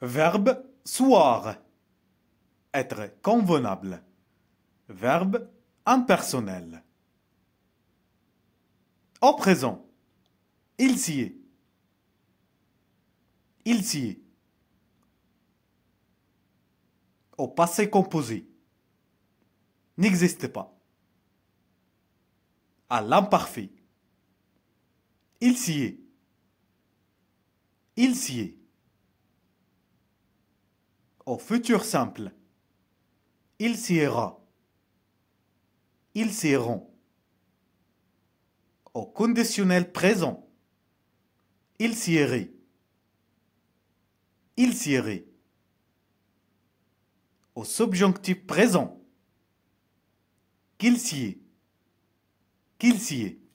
Verbe soir. Être convenable. Verbe impersonnel. Au présent. Il s'y est. Il s'y est. Au passé composé. N'existe pas. À l'imparfait. Il s'y est. Il s'y est au futur simple. Il ira, Ils iront. Au conditionnel présent. Il irait. Il irait. Au subjonctif présent. Qu'il s'y est. Qu'il s'y est.